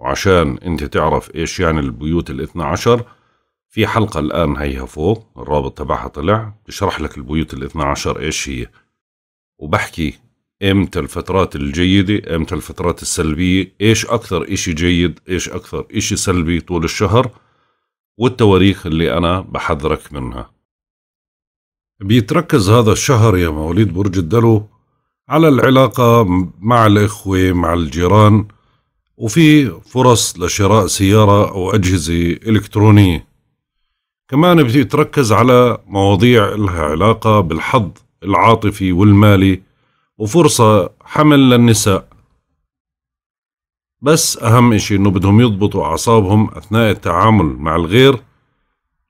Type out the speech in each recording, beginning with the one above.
وعشان انت تعرف ايش يعني البيوت الاثنى عشر في حلقة الآن هيها فوق الرابط تبعها طلع بشرح لك البيوت الاثنى عشر ايش هي وبحكي امتى الفترات الجيدة امتى الفترات السلبية ايش اكثر اشي جيد ايش اكثر اشي سلبي طول الشهر والتواريخ اللي انا بحذرك منها بيتركز هذا الشهر يا مواليد برج الدلو على العلاقة مع الإخوة مع الجيران وفي فرص لشراء سيارة أو أجهزة إلكترونية كمان بتركز على مواضيع لها علاقة بالحظ العاطفي والمالي وفرصة حمل للنساء بس أهم إشي إنه بدهم يضبطوا أعصابهم أثناء التعامل مع الغير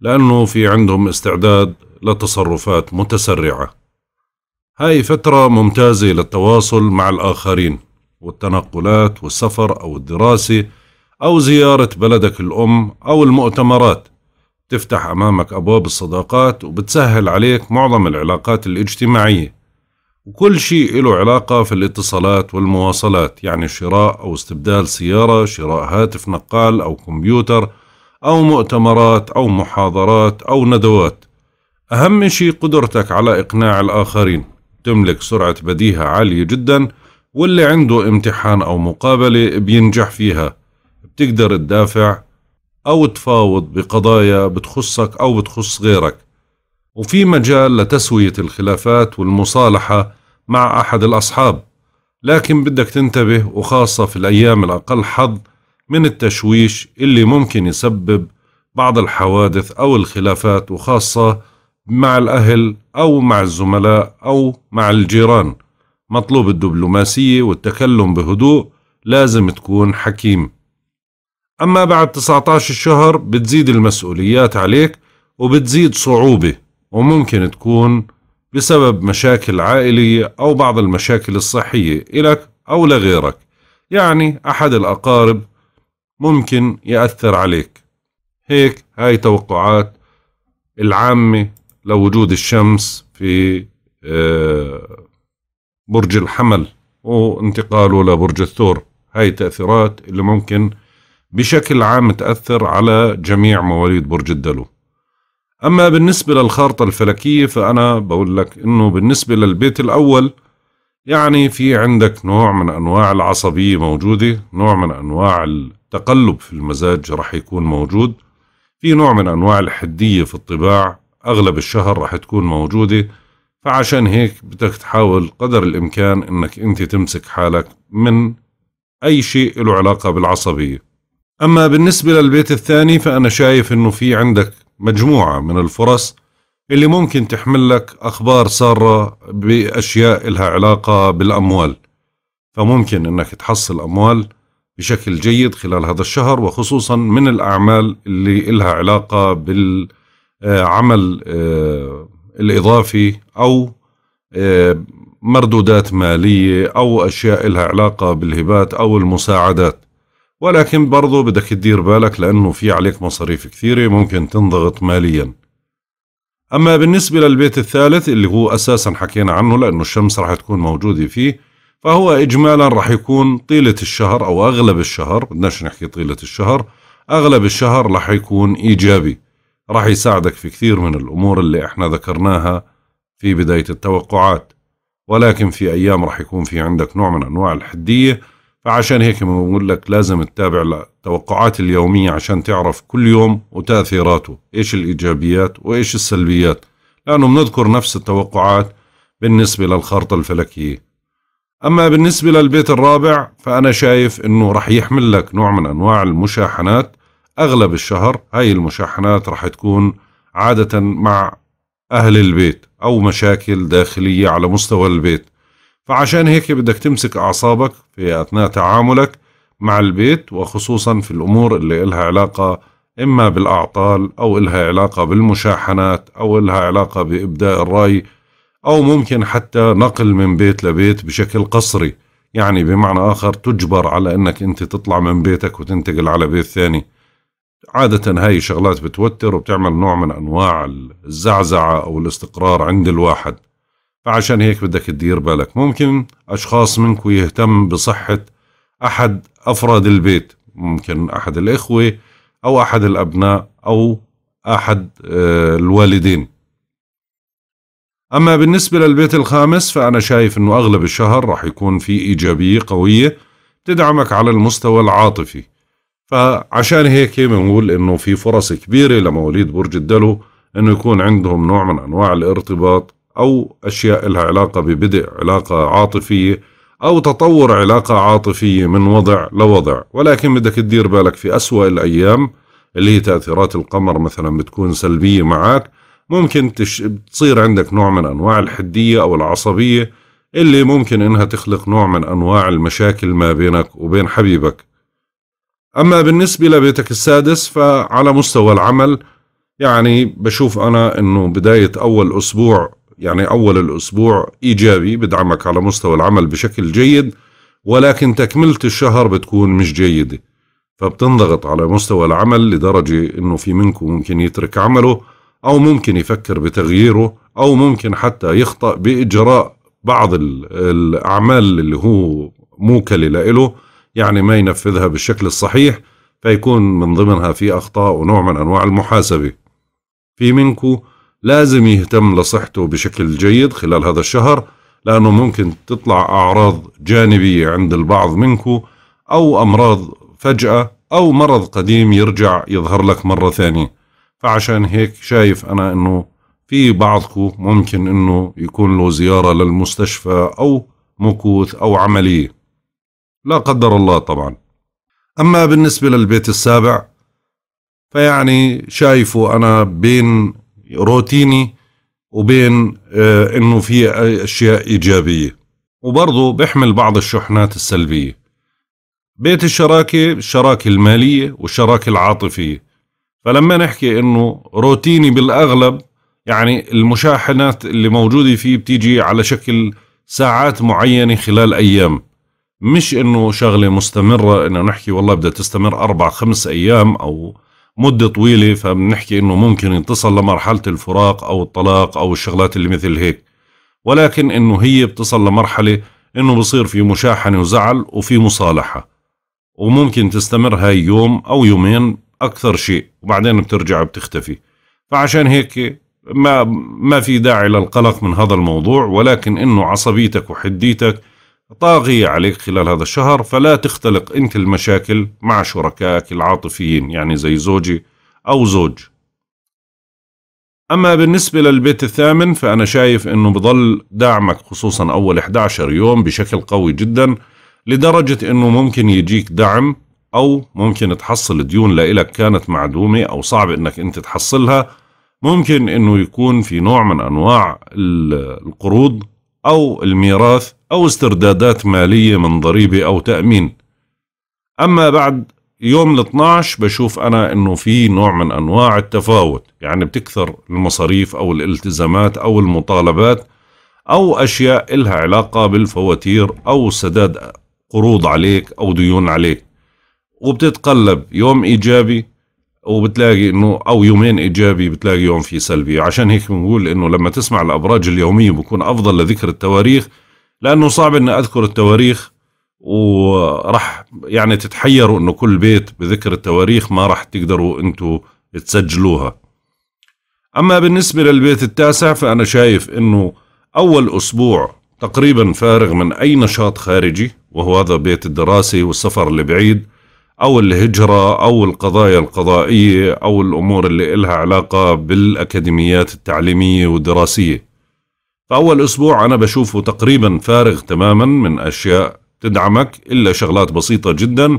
لأنه في عندهم استعداد لتصرفات متسرعة هاي فترة ممتازة للتواصل مع الآخرين والتنقلات والسفر أو الدراسة أو زيارة بلدك الأم أو المؤتمرات تفتح أمامك أبواب الصداقات وبتسهل عليك معظم العلاقات الاجتماعية وكل شيء له علاقة في الاتصالات والمواصلات يعني شراء أو استبدال سيارة شراء هاتف نقال أو كمبيوتر أو مؤتمرات أو محاضرات أو ندوات أهم شيء قدرتك على إقناع الآخرين تملك سرعة بديهة عالية جدا واللي عنده امتحان أو مقابلة بينجح فيها بتقدر تدافع أو تفاوض بقضايا بتخصك أو بتخص غيرك وفي مجال لتسوية الخلافات والمصالحة مع أحد الأصحاب لكن بدك تنتبه وخاصة في الأيام الأقل حظ من التشويش اللي ممكن يسبب بعض الحوادث أو الخلافات وخاصة مع الأهل أو مع الزملاء أو مع الجيران مطلوب الدبلوماسية والتكلم بهدوء لازم تكون حكيم أما بعد 19 شهر بتزيد المسؤوليات عليك وبتزيد صعوبة وممكن تكون بسبب مشاكل عائلية أو بعض المشاكل الصحية إلك أو لغيرك يعني أحد الأقارب ممكن يأثر عليك هيك هاي توقعات العامة لوجود الشمس في آه، برج الحمل وانتقاله لبرج الثور هاي تأثيرات اللي ممكن بشكل عام تأثر على جميع مواليد برج الدلو أما بالنسبة للخارطة الفلكية فأنا بقول لك إنه بالنسبة للبيت الأول يعني في عندك نوع من أنواع العصبية موجودة نوع من أنواع التقلب في المزاج رح يكون موجود في نوع من أنواع الحدية في الطباع أغلب الشهر رح تكون موجودة فعشان هيك بدك تحاول قدر الإمكان إنك أنت تمسك حالك من أي شيء له علاقة بالعصبية أما بالنسبة للبيت الثاني فأنا شايف إنه في عندك مجموعة من الفرص اللي ممكن تحمل لك أخبار سارة بأشياء إلها علاقة بالأموال فممكن إنك تحصل أموال بشكل جيد خلال هذا الشهر وخصوصا من الأعمال اللي إلها علاقة بالعمل آه، الإضافي أو آه، مردودات مالية أو أشياء لها علاقة بالهبات أو المساعدات ولكن برضو بدك تدير بالك لأنه في عليك مصاريف كثيرة ممكن تنضغط ماليا أما بالنسبة للبيت الثالث اللي هو أساسا حكينا عنه لأنه الشمس راح تكون موجودة فيه فهو إجمالا راح يكون طيلة الشهر أو أغلب الشهر بدناش نحكي طيلة الشهر أغلب الشهر راح يكون إيجابي راح يساعدك في كثير من الأمور اللي احنا ذكرناها في بداية التوقعات ولكن في أيام راح يكون في عندك نوع من أنواع الحدية فعشان هيك بنقول لك لازم تتابع التوقعات اليومية عشان تعرف كل يوم وتأثيراته إيش الإيجابيات وإيش السلبيات لأنه بنذكر نفس التوقعات بالنسبة للخارطة الفلكية أما بالنسبة للبيت الرابع فأنا شايف أنه رح يحمل لك نوع من أنواع المشاحنات أغلب الشهر هاي المشاحنات راح تكون عادة مع أهل البيت أو مشاكل داخلية على مستوى البيت فعشان هيك بدك تمسك أعصابك في أثناء تعاملك مع البيت وخصوصا في الأمور اللي إلها علاقة إما بالأعطال أو إلها علاقة بالمشاحنات أو إلها علاقة بإبداء الرأي أو ممكن حتى نقل من بيت لبيت بشكل قصري يعني بمعنى آخر تجبر على أنك أنت تطلع من بيتك وتنتقل على بيت ثاني عادة هاي شغلات بتوتر وبتعمل نوع من أنواع الزعزعة أو الاستقرار عند الواحد فعشان هيك بدك تدير بالك ممكن أشخاص منك يهتم بصحة أحد أفراد البيت ممكن أحد الإخوة أو أحد الأبناء أو أحد آه، الوالدين أما بالنسبة للبيت الخامس فأنا شايف أنه أغلب الشهر راح يكون في إيجابية قوية تدعمك على المستوى العاطفي فعشان هيك بنقول انه في فرص كبيره لمواليد برج الدلو انه يكون عندهم نوع من انواع الارتباط او اشياء لها علاقه ببدء علاقه عاطفيه او تطور علاقه عاطفيه من وضع لوضع ولكن بدك تدير بالك في اسوا الايام اللي هي تاثيرات القمر مثلا بتكون سلبيه معك ممكن تش... تصير عندك نوع من انواع الحديه او العصبيه اللي ممكن انها تخلق نوع من انواع المشاكل ما بينك وبين حبيبك أما بالنسبة لبيتك السادس فعلى مستوى العمل يعني بشوف أنا أنه بداية أول أسبوع يعني أول الأسبوع إيجابي بدعمك على مستوى العمل بشكل جيد ولكن تكملة الشهر بتكون مش جيدة فبتنضغط على مستوى العمل لدرجة أنه في منكم ممكن يترك عمله أو ممكن يفكر بتغييره أو ممكن حتى يخطأ بإجراء بعض الأعمال اللي هو موكل لإله يعني ما ينفذها بالشكل الصحيح فيكون من ضمنها في أخطاء ونوع من أنواع المحاسبة في منكو لازم يهتم لصحته بشكل جيد خلال هذا الشهر لأنه ممكن تطلع أعراض جانبية عند البعض منكو أو أمراض فجأة أو مرض قديم يرجع يظهر لك مرة ثانية فعشان هيك شايف أنا أنه في بعضكم ممكن أنه يكون له زيارة للمستشفى أو مكوث أو عملية لا قدر الله طبعا أما بالنسبة للبيت السابع فيعني شايفه أنا بين روتيني وبين آه، إنه في أشياء إيجابية وبرضه بيحمل بعض الشحنات السلبية بيت الشراكة الشراكة المالية والشراكة العاطفية فلما نحكي إنه روتيني بالأغلب يعني المشاحنات اللي موجودة فيه بتيجي على شكل ساعات معينة خلال أيام مش انه شغله مستمره انه نحكي والله بدها تستمر اربع خمس ايام او مده طويله فبنحكي انه ممكن يتصل لمرحله الفراق او الطلاق او الشغلات اللي مثل هيك ولكن انه هي بتصل لمرحله انه بصير في مشاحنه وزعل وفي مصالحه وممكن تستمر هاي يوم او يومين اكثر شيء وبعدين بترجع بتختفي فعشان هيك ما ما في داعي للقلق من هذا الموضوع ولكن انه عصبيتك وحديتك طاغية عليك خلال هذا الشهر فلا تختلق أنت المشاكل مع شركائك العاطفيين يعني زي زوجي أو زوج أما بالنسبة للبيت الثامن فأنا شايف أنه بضل دعمك خصوصا أول 11 يوم بشكل قوي جدا لدرجة أنه ممكن يجيك دعم أو ممكن تحصل ديون لإلك كانت معدومة أو صعب أنك أنت تحصلها ممكن أنه يكون في نوع من أنواع القروض أو الميراث أو استردادات مالية من ضريبة أو تأمين أما بعد يوم ال 12 بشوف أنا أنه في نوع من أنواع التفاوت يعني بتكثر المصاريف أو الالتزامات أو المطالبات أو أشياء إلها علاقة بالفواتير أو سداد قروض عليك أو ديون عليك وبتتقلب يوم إيجابي وبتلاقي انه او يومين ايجابي بتلاقي يوم فيه سلبي عشان هيك بنقول انه لما تسمع الابراج اليوميه بكون افضل لذكر التواريخ لانه صعب اني اذكر التواريخ وراح يعني تتحيروا انه كل بيت بذكر التواريخ ما راح تقدروا انتوا تسجلوها اما بالنسبه للبيت التاسع فانا شايف انه اول اسبوع تقريبا فارغ من اي نشاط خارجي وهو هذا بيت الدراسه والسفر البعيد او الهجره او القضايا القضائيه او الامور اللي إلها علاقه بالاكاديميات التعليميه والدراسيه فأول أسبوع أنا بشوفه تقريبا فارغ تماما من أشياء تدعمك إلا شغلات بسيطة جدا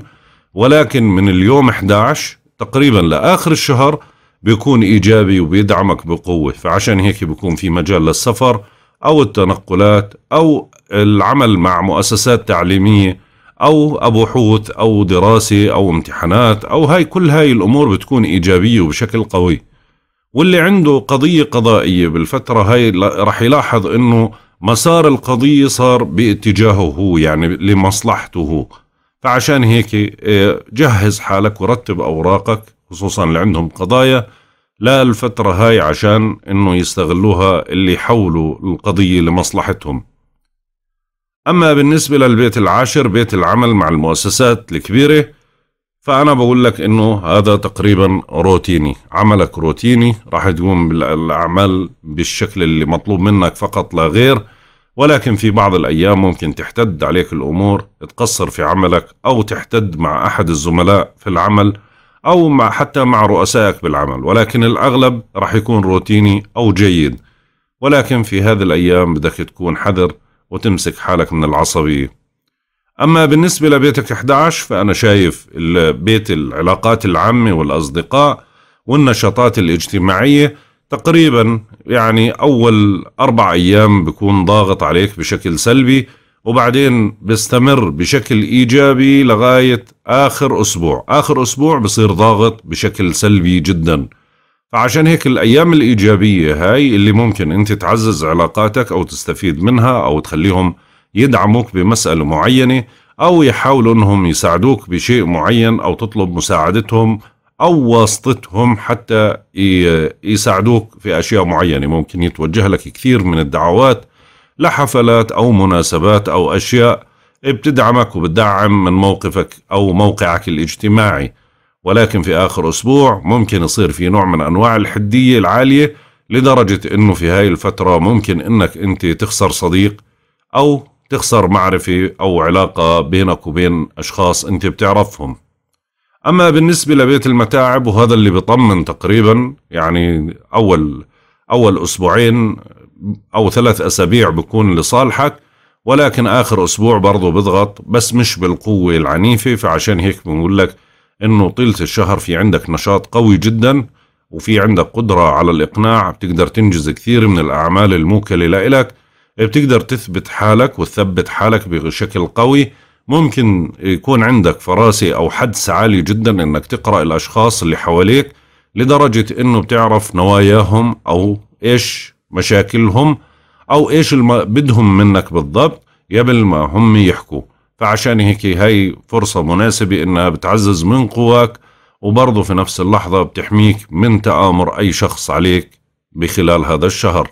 ولكن من اليوم 11 تقريبا لآخر الشهر بيكون إيجابي وبيدعمك بقوة فعشان هيك بيكون في مجال للسفر أو التنقلات أو العمل مع مؤسسات تعليمية أو أبحوث أو دراسة أو امتحانات أو هاي كل هاي الأمور بتكون إيجابية وبشكل قوي واللي عنده قضية قضائية بالفترة هاي رح يلاحظ أنه مسار القضية صار باتجاهه هو يعني لمصلحته هو فعشان هيك آه، جهز حالك ورتب أوراقك خصوصا اللي عندهم قضايا لا الفترة هاي عشان أنه يستغلوها اللي يحولوا القضية لمصلحتهم أما بالنسبة للبيت العاشر بيت العمل مع المؤسسات الكبيرة فأنا بقول لك إنه هذا تقريبا روتيني عملك روتيني راح تقوم بالأعمال بالشكل اللي مطلوب منك فقط لا غير ولكن في بعض الأيام ممكن تحتد عليك الأمور تقصر في عملك أو تحتد مع أحد الزملاء في العمل أو مع حتى مع رؤسائك بالعمل ولكن الأغلب راح يكون روتيني أو جيد ولكن في هذه الأيام بدك تكون حذر وتمسك حالك من العصبية أما بالنسبة لبيتك 11 فأنا شايف بيت العلاقات العامة والأصدقاء والنشاطات الاجتماعية تقريبا يعني أول أربع أيام بكون ضاغط عليك بشكل سلبي وبعدين بستمر بشكل إيجابي لغاية آخر أسبوع آخر أسبوع بصير ضاغط بشكل سلبي جدا فعشان هيك الأيام الإيجابية هاي اللي ممكن أنت تعزز علاقاتك أو تستفيد منها أو تخليهم يدعموك بمسألة معينة أو يحاولوا أنهم يساعدوك بشيء معين أو تطلب مساعدتهم أو واسطتهم حتى يساعدوك في أشياء معينة ممكن يتوجه لك كثير من الدعوات لحفلات أو مناسبات أو أشياء بتدعمك وبتدعم من موقفك أو موقعك الاجتماعي ولكن في آخر أسبوع ممكن يصير في نوع من أنواع الحدية العالية لدرجة أنه في هاي الفترة ممكن أنك أنت تخسر صديق أو تخسر معرفة أو علاقة بينك وبين أشخاص أنت بتعرفهم أما بالنسبة لبيت المتاعب وهذا اللي بطمن تقريبا يعني أول أول أسبوعين أو ثلاث أسابيع بكون لصالحك ولكن آخر أسبوع برضه بضغط بس مش بالقوة العنيفة فعشان هيك بنقول لك إنه طيلة الشهر في عندك نشاط قوي جدا وفي عندك قدرة على الإقناع بتقدر تنجز كثير من الأعمال الموكلة لإلك بتقدر تثبت حالك وتثبت حالك بشكل قوي ممكن يكون عندك فراسة أو حدس عالي جدا أنك تقرأ الأشخاص اللي حواليك لدرجة أنه بتعرف نواياهم أو إيش مشاكلهم أو إيش الم... بدهم منك بالضبط قبل ما هم يحكوا فعشان هيك هاي فرصة مناسبة إنها بتعزز من قواك وبرضه في نفس اللحظة بتحميك من تآمر أي شخص عليك بخلال هذا الشهر